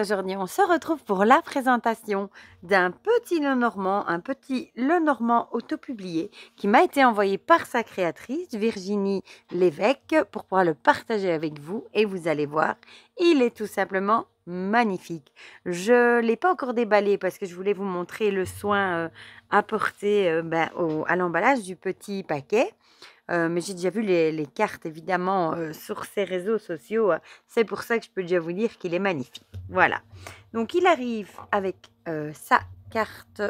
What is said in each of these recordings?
aujourd'hui on se retrouve pour la présentation d'un petit Le Normand, un petit Le Normand auto-publié qui m'a été envoyé par sa créatrice Virginie Lévesque pour pouvoir le partager avec vous et vous allez voir, il est tout simplement magnifique. Je ne l'ai pas encore déballé parce que je voulais vous montrer le soin euh, apporté euh, ben, à l'emballage du petit paquet. Euh, mais j'ai déjà vu les, les cartes, évidemment, sur ses réseaux sociaux. C'est pour ça que je peux déjà vous dire qu'il est magnifique. Voilà. Donc, il arrive avec sa carte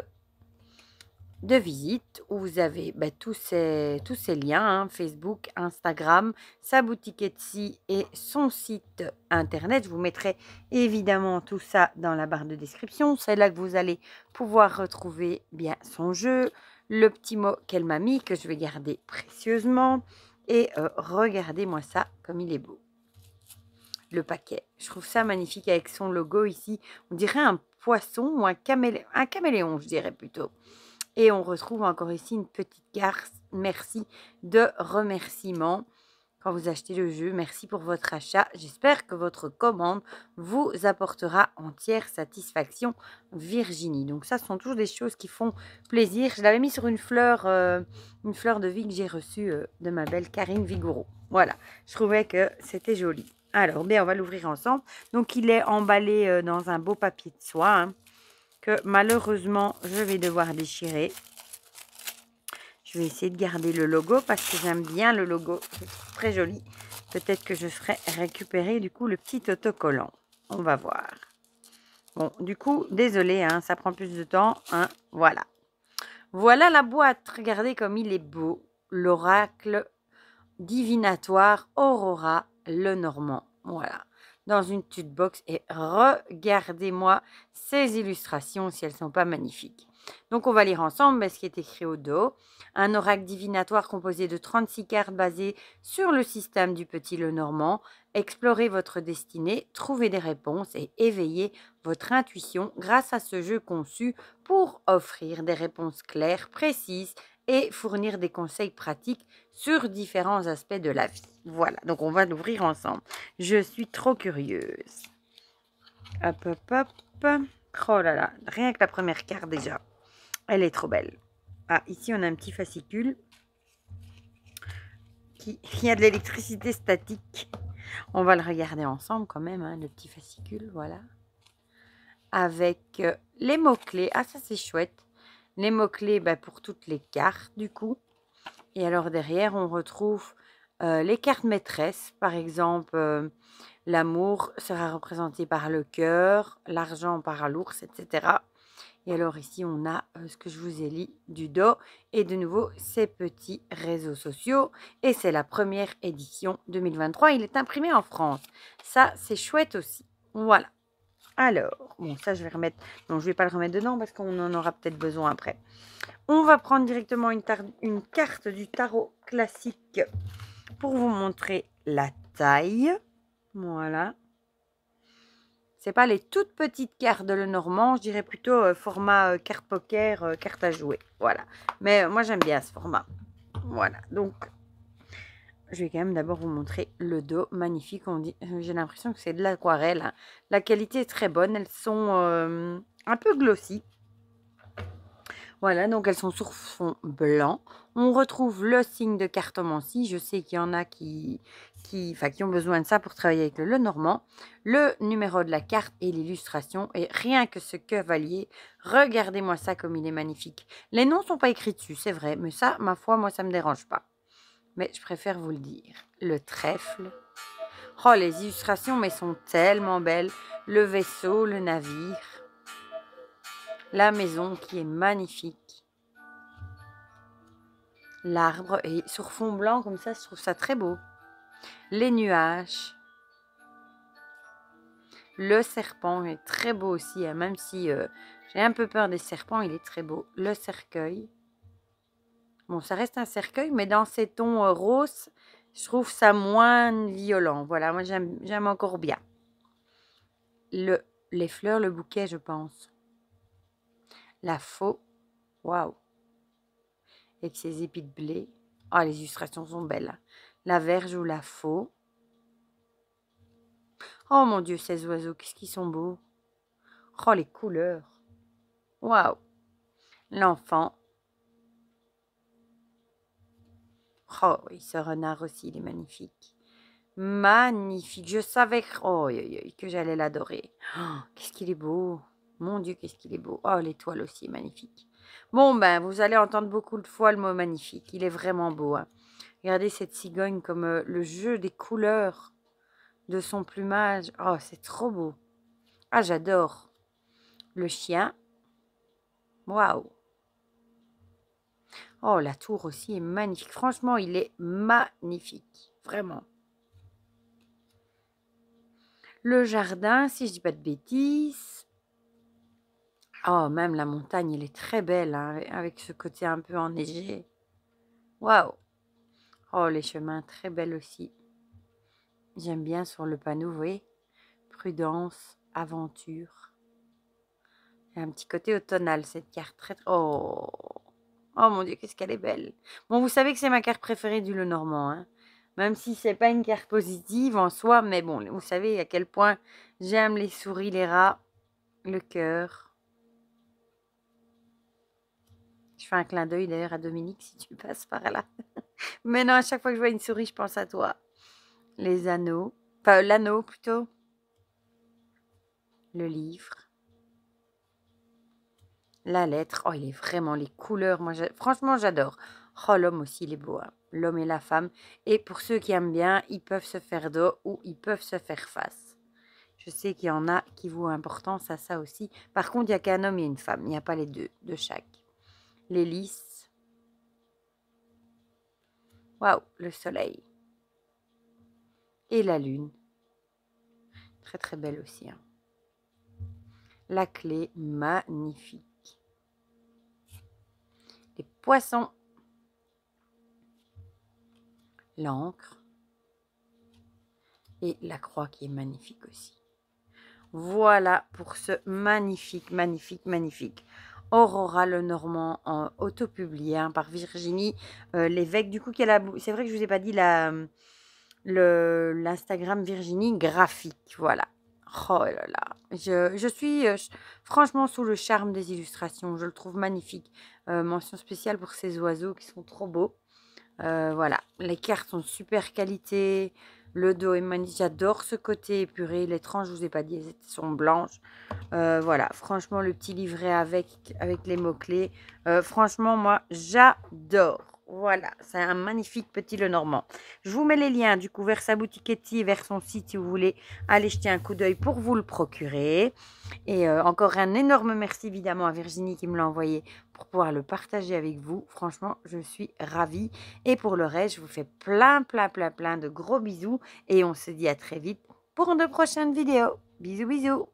de visite où vous avez bah, tous, ces, liens, hein, Facebook, Instagram, sa boutique Etsy et son site internet. Je vous mettrai évidemment tout ça dans la barre de description. C'est là que vous allez pouvoir retrouver bien son jeu, le petit mot qu'elle m'a mis que je vais garder précieusement. Et euh, regardez-moi ça comme il est beau. Le paquet. Je trouve ça magnifique avec son logo ici. On dirait un poisson ou un, un caméléon, je dirais plutôt. Et on retrouve encore ici une petite carte merci de remerciement quand vous achetez le jeu. Merci pour votre achat. J'espère que votre commande vous apportera entière satisfaction, Virginie. Donc ça, ce sont toujours des choses qui font plaisir. Je l'avais mis sur une fleur, euh, une fleur de vie que j'ai reçue euh, de ma belle Karine Vigoureau. Voilà, je trouvais que c'était joli. Alors, eh bien, on va l'ouvrir ensemble. Donc, il est emballé euh, dans un beau papier de soie. Hein que malheureusement, je vais devoir déchirer. Je vais essayer de garder le logo parce que j'aime bien le logo. C'est très joli. Peut-être que je ferai récupérer du coup le petit autocollant. On va voir. Bon, du coup, désolé, hein, ça prend plus de temps. Hein, voilà. Voilà la boîte. Regardez comme il est beau. L'oracle divinatoire Aurora le Normand. Voilà dans une tute box et regardez-moi ces illustrations si elles sont pas magnifiques. Donc on va lire ensemble ce qui est écrit au dos. Un oracle divinatoire composé de 36 cartes basées sur le système du petit Lenormand. Explorez votre destinée, trouvez des réponses et éveillez votre intuition grâce à ce jeu conçu pour offrir des réponses claires, précises et fournir des conseils pratiques sur différents aspects de la vie. Voilà, donc on va l'ouvrir ensemble. Je suis trop curieuse. Hop, hop, hop. Oh là là, rien que la première carte déjà. Elle est trop belle. Ah, ici on a un petit fascicule. Qui, y a de l'électricité statique. On va le regarder ensemble quand même, hein, le petit fascicule, voilà. Avec euh, les mots-clés. Ah, ça c'est chouette les mots-clés bah, pour toutes les cartes du coup. Et alors derrière, on retrouve euh, les cartes maîtresses. Par exemple, euh, l'amour sera représenté par le cœur, l'argent par l'ours, etc. Et alors ici, on a euh, ce que je vous ai dit du dos et de nouveau ces petits réseaux sociaux. Et c'est la première édition 2023. Il est imprimé en France. Ça, c'est chouette aussi. Voilà. Alors, bon, ça, je vais remettre... Non, je ne vais pas le remettre dedans parce qu'on en aura peut-être besoin après. On va prendre directement une, carte du tarot classique pour vous montrer la taille. Voilà. Ce C'est pas les toutes petites cartes de le Normand, je dirais plutôt euh, format euh, carte poker, euh, carte à jouer. Voilà. Mais moi, j'aime bien ce format. Voilà. Donc, je vais quand même d'abord vous montrer le dos magnifique. Euh, j'ai l'impression que c'est de l'aquarelle. Hein. La qualité est très bonne. Elles sont euh, un peu glossy. Voilà, donc elles sont sur fond blanc. On retrouve le signe de cartomancie. Je sais qu'il y en a qui, qui, qui ont besoin de ça pour travailler avec le normand. Le numéro de la carte et l'illustration. Et rien que ce cavalier, regardez-moi ça comme il est magnifique. Les noms ne sont pas écrits dessus, c'est vrai. Mais ça, ma foi, moi, ça me dérange pas mais je préfère vous le dire. Le trèfle. Oh, les illustrations, mais sont tellement belles. Le vaisseau, le navire. La maison qui est magnifique. L'arbre, et sur fond blanc comme ça, je trouve ça très beau. Les nuages. Le serpent est très beau aussi, hein, même si euh, j'ai un peu peur des serpents, il est très beau. Le cercueil. Bon, ça reste un cercueil, mais dans ces tons euh, roses, je trouve ça moins violent. Voilà, moi j'aime encore bien. Le, les fleurs, le bouquet, je pense. La faux. Waouh. Et avec ses épis de blé. Ah, les illustrations sont belles. Hein. La verge ou la faux. Oh mon Dieu, ces oiseaux, qu'est-ce qu'ils sont beaux. Oh, les couleurs. Waouh. L'enfant. Oh, oui, ce renard aussi, il est magnifique. Magnifique. Je savais oh, que j'allais l'adorer. Oh, qu'est-ce qu'il est beau. Mon Dieu, qu'est-ce qu'il est beau. Oh, l'étoile aussi est magnifique. Bon, ben, vous allez entendre beaucoup de fois le mot magnifique. Il est vraiment beau. Hein. Regardez cette cigogne comme euh, le jeu des couleurs de son plumage. Oh, c'est trop beau. Ah, j'adore. Le chien. Waouh. Oh, la tour aussi est magnifique. Franchement, il est magnifique. Vraiment. Le jardin, si je dis pas de bêtises. Oh, même la montagne, elle est très belle, hein, avec ce côté un peu enneigé. Waouh Oh, les chemins, très belles aussi. J'aime bien sur le panneau, vous voyez Prudence, aventure. un petit côté automnal, cette carte. Très, oh Oh mon dieu, qu'est-ce qu'elle est belle. Bon, vous savez que c'est ma carte préférée du Le Normand. Hein. Même si c'est pas une carte positive en soi, mais bon, vous savez à quel point j'aime les souris, les rats, le cœur. Je fais un clin d'œil d'ailleurs à Dominique si tu passes par là. Mais non, à chaque fois que je vois une souris, je pense à toi. Les anneaux. Enfin, l'anneau plutôt. Le livre la lettre. Oh, il est vraiment les couleurs. Moi, franchement, j'adore. Oh, l'homme aussi, il est beau. Hein. L'homme et la femme. Et pour ceux qui aiment bien, ils peuvent se faire dos ou ils peuvent se faire face. Je sais qu'il y en a qui vaut importance à ça aussi. Par contre, il n'y a qu'un homme et une femme. Il n'y a pas les deux de chaque. Les lys. Waouh, le soleil. Et la lune. Très, très belle aussi. Hein. La clé, magnifique. Poisson. L'encre. Et la croix qui est magnifique aussi. Voilà pour ce magnifique, magnifique, magnifique Aurora le Normand en auto hein, par Virginie euh, L'évêque. Du coup, c'est vrai que je ne vous ai pas dit l'Instagram Virginie Graphique. Voilà. Oh là là, je, suis euh, franchement sous le charme des illustrations, je le trouve magnifique. Euh, mention spéciale pour ces oiseaux qui sont trop beaux. Euh, voilà, les cartes sont super qualité, le dos est magnifique, j'adore ce côté épuré, les tranches, je vous ai pas dit, elles sont blanches. voilà, franchement, le petit livret avec, avec les mots-clés, franchement, moi, j'adore. Voilà, c'est un magnifique petit le normand. Je vous mets les liens du coup vers sa boutique Etsy, vers son site si vous voulez aller jeter un coup d'œil pour vous le procurer. Et euh, encore un énorme merci évidemment à Virginie qui me l'a envoyé pour pouvoir le partager avec vous. Franchement, je suis ravie. Et pour le reste, je vous fais plein, plein, plein, plein de gros bisous. Et on se dit à très vite pour de prochaines vidéos. Bisous, bisous